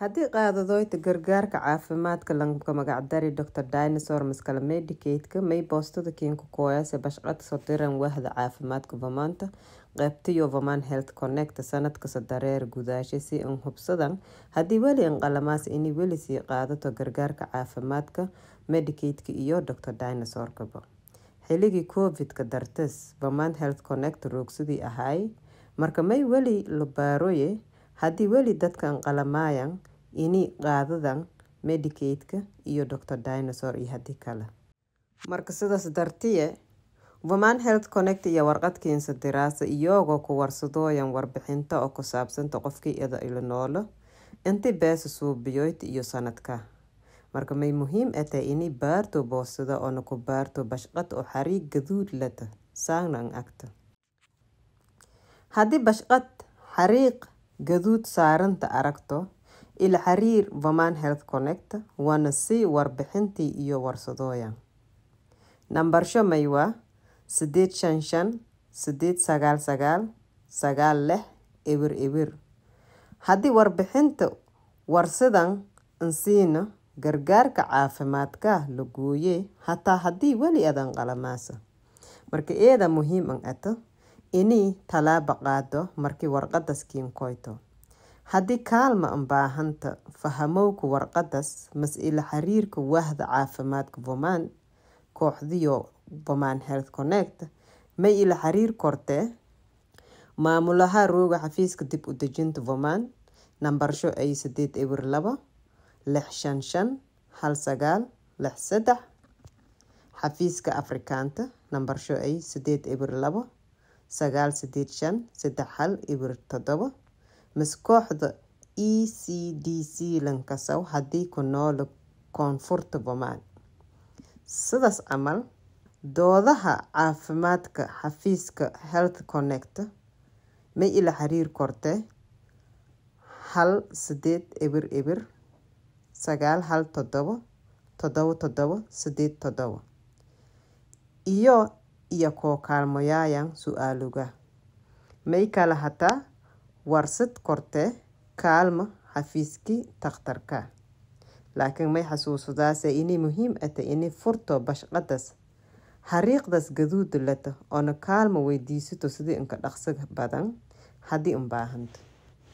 haddii qaadadoyta gargaarka caafimaadka lanka magacdari dor dinosaur maskala medicateka may boostada kiinka kooyaase bashcad sodiran wahda caafimaadka vamaanta qeybtayo vaman health connect sanadka sadareer gudaashay si an hubsadan haddii weli inqalamaas inay weli sii qaadato gargaarka caafimaadka medicateka iyo dor dinosaurkaba xiligii covid-ka dartes vaman health connect roogsadii ahaay marka may weli labaaroye haddii weli dadkan qalamaayan ini qaadadan medicate iyo dor dinosor iyo haddii kale marka sidaas dartiye woman health connect iyo warqadkiinsa diraasa iyagoo ku warsadooyan warbixinta oo ku saabsanta qofkii ida ilo noolo inti beesa suubiyoyd iyo sanadka marka may muhiim atay ini baarto boosada oo naku baarto bashqad oo xariig gaduud lata saanang agta haddii bashqad xariiq gaduud saaranta aragto ila xiriir Vaman Health Connect waana sii warbixintii iyo warsadooya nambarsho maywaa sideed shan shan sideed sagaal sagaal sagaal lix ewer ewer haddii warbixinta warsadan insiina gargaarka caafimaadka la gooye hataa haddii weli adan qalamaasa marka eeda muhiim an ato inay talaaba qaado markii warqadas skiin haddii kaalma anbaahanta fahamowka warqadas mas-ilo xiriirka waahda caafimaadka voman kooxdiyo voman health connect may ila xiriir kortee maamulaha rooga xafiiska dib u dejinta voman nambarsho ay sideed ewir labo lix shan shan hal sagaal lix saddex xafiiska afrikaanta nambarsho ay sideed ewer labo sagaal sideed shan saddex hal ibir toddobo mise kooxda e c d c lankasow haddii ku noolo koonfurta bomaan sidaas camal doodaha caafimaadka xafiiska health connect ma ila xiriir korte hal sideed eber eber sagaal hal toddobo toddobo toddobo sideed toddobo iyo iyo koo kaalmoyayan su-aaluga may kala hataa warsad kortee kaalma xafiiskii takhtarka laakiin may xasuusadaase inay muhiim ata inay furto bashqadas hariiqdas gaduud lato oona kaalma weydiisato sidii inka dhaqso badan haddii un baahanto